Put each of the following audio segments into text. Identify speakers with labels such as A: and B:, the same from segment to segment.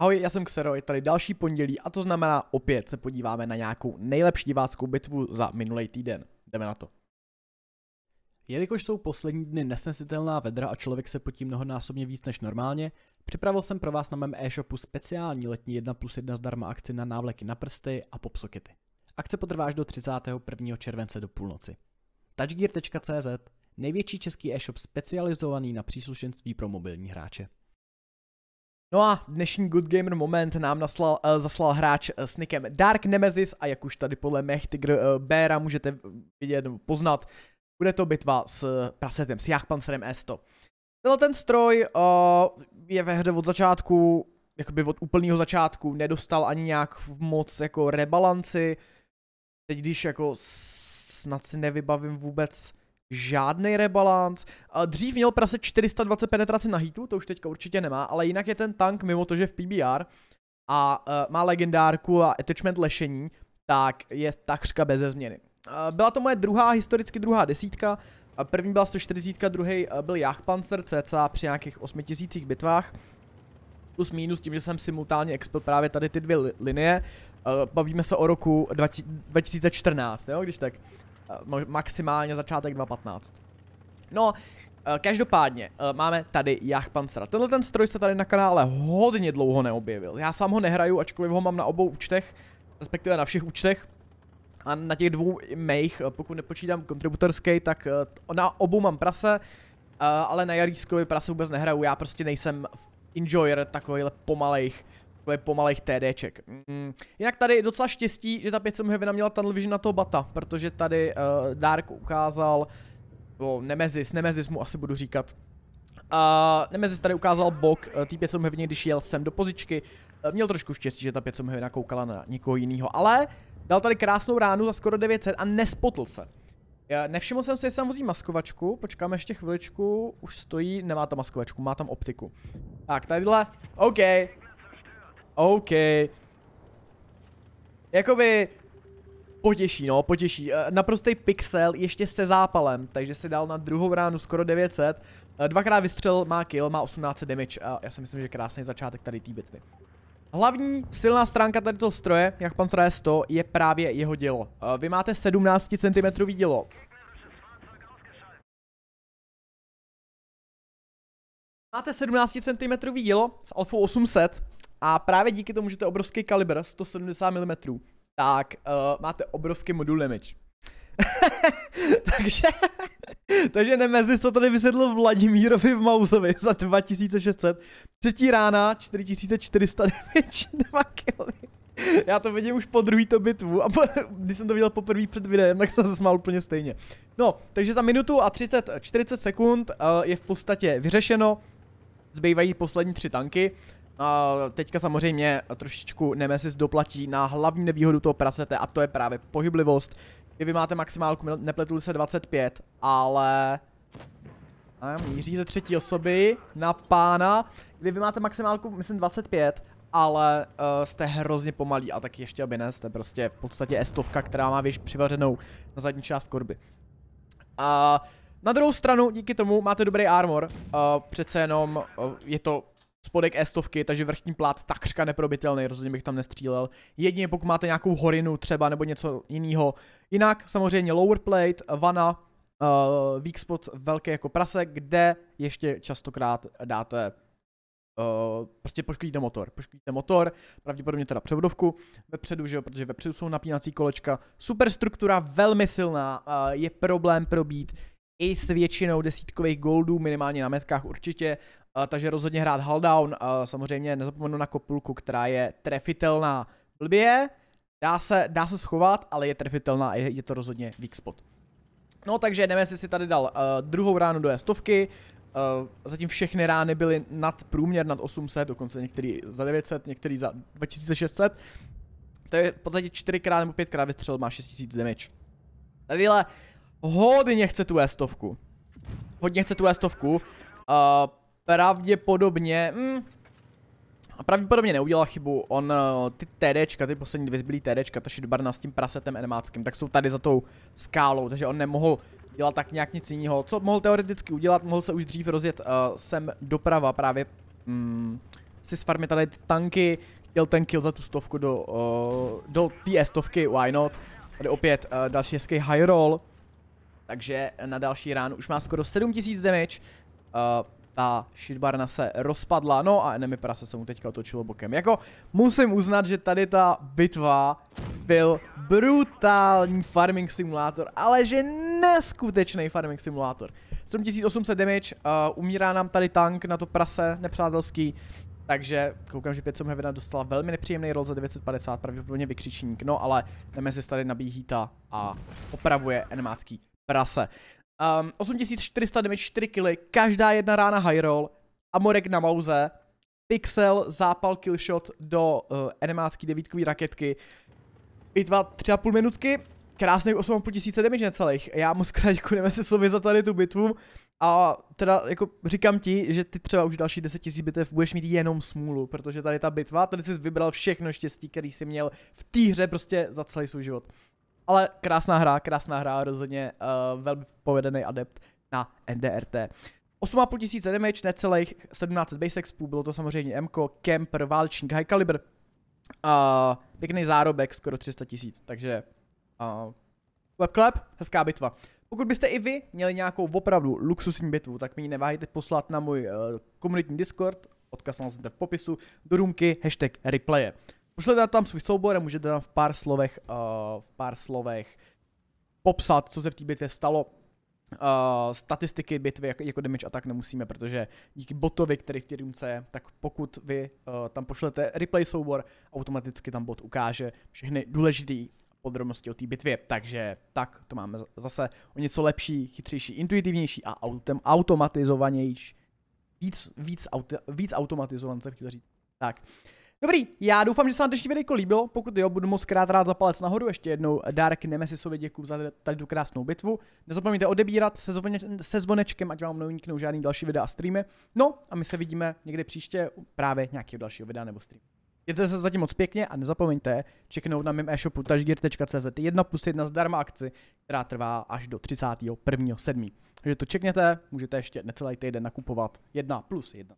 A: Ahoj, já jsem Xero, je tady další pondělí a to znamená opět se podíváme na nějakou nejlepší diváckou bitvu za minulý týden. Jdeme na to. Jelikož jsou poslední dny nesnesitelná vedra a člověk se potí mnohonásobně víc než normálně, připravil jsem pro vás na mém e-shopu speciální letní 1 plus 1 zdarma akci na návleky na prsty a popsokety. Akce potrvá až do 31. července do půlnoci. touchgear.cz, největší český e-shop specializovaný na příslušenství pro mobilní hráče. No a dnešní Good Gamer moment nám naslal, uh, zaslal hráč uh, s nikem Dark Nemesis a jak už tady podle Mech Tigr uh, Béra můžete vidět nebo poznat, bude to bitva s prasetem, s Jachpancerem S100. Tenhle ten stroj uh, je ve hře od začátku, jakoby od úplného začátku, nedostal ani nějak moc jako rebalanci. Teď když jako snad si nevybavím vůbec žádný rebalance. Dřív měl prase 420 penetraci na hitu, to už teďka určitě nemá, ale jinak je ten tank mimo to, že v PBR a uh, má legendárku a attachment lešení, tak je takřka bez změny. Uh, byla to moje druhá, historicky druhá desítka, e, první byla 140, druhý byl Jachpanzer cca při nějakých 8000 bitvách plus minus tím, že jsem simultánně expil právě tady ty dvě linie. Bavíme se o roku 20, 2014, jo, když tak. Eh, maximálně začátek 2.15. No, eh, Každopádně eh, máme tady Jachpanstra. Tenhle ten stroj se tady na kanále hodně dlouho neobjevil. Já sám ho nehraju, ačkoliv ho mám na obou účtech, respektive na všech účtech. A na těch dvou mých, pokud nepočítám kontributorský, tak na obou mám prase, ale na Jarískovi prase vůbec nehraju. Já prostě nejsem enjoyer takovýhle pomalejch takhle pomalých TDček. Mm. Jinak tady je docela štěstí, že ta 500 Heavena měla Tunnel Vision na toho bata, protože tady uh, Dark ukázal, o, Nemezis, Nemezis mu asi budu říkat, a uh, Nemezis tady ukázal bok uh, tý 500 hevně, když jel sem do pozičky. Uh, měl trošku štěstí, že ta 500 hevina koukala na někoho jiného, ale dal tady krásnou ránu za skoro 900 a nespotl se. Nevšiml jsem si, že jsem vozí maskovačku, počkáme ještě chviličku, už stojí, nemá tam maskovačku, má tam optiku. Tak, tadyhle, OK, OK. Jakoby potěší, no, potěší. Eh, Naprostý pixel ještě se zápalem, takže se dal na druhou ránu skoro 900. Eh, dvakrát vystřel, má kill, má 18 damage a já si myslím, že krásný začátek tady té bitvy. Hlavní silná stránka tady toho stroje, jak pan stroje 100, je právě jeho dělo. Eh, vy máte 17 cm dělo. Máte 17 cm dělo s alfou 800, a právě díky tomu, že to je obrovský kalibr, 170 mm, tak uh, máte obrovský modul damage. takže, takže nemezi, co tady vysvětlil Vladimírovi v Mausovi za 2600. Třetí rána, 4400 damage, 2 killy. Já to vidím už po druhý to bitvu a po, když jsem to viděl poprvé před videem, tak jsem se smál úplně stejně. No, takže za minutu a 30, 40 sekund uh, je v podstatě vyřešeno, zbývají poslední tři tanky teďka samozřejmě trošičku Nemesis doplatí na hlavní nevýhodu toho prasete a to je právě pohyblivost. Kdy vy máte maximálku, nepletul se 25, ale... A míří ze třetí osoby na pána, kdy vy máte maximálku, myslím, 25, ale uh, jste hrozně pomalí a taky ještě aby ne, jste prostě v podstatě estovka, která má věž přivařenou na zadní část korby. A na druhou stranu, díky tomu máte dobrý armor, uh, přece jenom uh, je to spodek E100, takže vrchní plát takřka neprobitelný, rozhodně bych tam nestřílel. Jedině pokud máte nějakou horinu třeba nebo něco jiného. Jinak samozřejmě lower plate, vana, uh, weak spot velký jako prase, kde ještě častokrát dáte Uh, prostě poškodíte motor. Poškodíte motor, pravděpodobně teda převodovku vepředu, že jo, protože vepředu jsou napínací kolečka. Superstruktura velmi silná, uh, je problém probít i s většinou desítkových goldů, minimálně na metkách určitě. Eh, takže rozhodně hrát uh, Samozřejmě nezapomenu na kopulku, která je trefitelná blbě, dá se, dá se schovat, ale je trefitelná a je, je to rozhodně weak spot. No takže Nemesis si tady dal uh, druhou ránu do stovky, uh, zatím všechny rány byly nad průměr, nad 800, dokonce některý za 900, některý za 2600. To je v podstatě 4x nebo 5x vytřel má 6000 damage. Tady hodně chce tu stovku. Hodně chce tu stovku. Uh, pravděpodobně, mm, pravděpodobně neudělal chybu, on eh, ty TDčka, ty poslední dvě zbylý TDčka, ta šidbarna s tím prasetem enemáckým, tak jsou tady za tou skálou, takže on nemohl dělat tak nějak nic jiného. Co mohl teoreticky udělat, mohl se už dřív rozjet uh, sem doprava právě, mm, si sfarmit tady ty tanky, chtěl ten kill za tu stovku do, uh, do té stovky, why not. Tady opět uh, další hezký high roll, takže na další ránu už má skoro 7000 damage, uh, ta shitbarna se rozpadla, no a enemy prase se mu teďka otočilo bokem. Jako musím uznat, že tady ta bitva byl brutální farming simulátor, ale že neskutečný farming simulátor. 7800 damage, uh, umírá nám tady tank na to prase nepřátelský, takže koukám, že 500 Heavena dostala velmi nepříjemný roll za 950, pravděpodobně vykřičník, no ale Nemesis tady nabíhí ta a opravuje enemácký prase. Um, ehm, 8400 damage, 4 killy, každá jedna rána high roll, Amorek na mauze, Pixel, zápal killshot do uh, enemácký devítkový raketky. a 3,5 minutky, krásných 8500 damage necelých. Já moc krát děkujeme se sobě za tady tu bitvu. A teda jako říkám ti, že ty třeba už další 10 000 bitev budeš mít jenom smůlu, protože tady ta bitva, tady jsi vybral všechno štěstí, který jsi měl v té hře prostě za celý svůj život ale krásná hra, krásná hra, rozhodně uh, velmi povedený adept na NDRT. 8,5 tisíce damage, necelých 17 base expů, bylo to samozřejmě Mko, Kemper, Válčník, High Caliber. Uh, pěkný zárobek, skoro 300 tisíc, takže uh, klep klep, hezká bitva. Pokud byste i vy měli nějakou opravdu luxusní bitvu, tak mi ji neváhejte poslat na můj uh, komunitní Discord, odkaz naleznete v popisu, do růmky, hashtag replaye. Můžete dát tam svůj soubor a můžete tam v pár slovech, uh, v pár slovech popsat, co se v té bitvě stalo. Uh, statistiky bitvy jako, jako damage a tak nemusíme, protože díky botovi, který v té rýmce je, tak pokud vy uh, tam pošlete replay soubor, automaticky tam bot ukáže všechny důležité podrobnosti o té bitvě. Takže tak, to máme zase o něco lepší, chytřejší, intuitivnější a autem automatizovanější. Víc, víc, auto, víc automatizovaný jsem chtěl říct. Tak. Uh, Dobrý, já doufám, že se vám dnešní video líbilo, pokud jo, budu moc krát rád za palec nahoru, ještě jednou Dark Nemesisovi děkuji za tady tu krásnou bitvu. Nezapomeňte odebírat se, zvoneč, se zvonečkem, ať vám neuniknou žádný další videa a streamy. No a my se vidíme někde příště právě nějakého dalšího videa nebo streamu. Jděte se zatím moc pěkně a nezapomeňte čeknout na mém e-shopu tažgir.cz 1 plus 1 zdarma akci, která trvá až do 31.7. Takže to čekněte, můžete ještě necelý týden nakupovat 1 plus 1.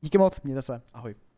A: Díky moc, mějte se, ahoj.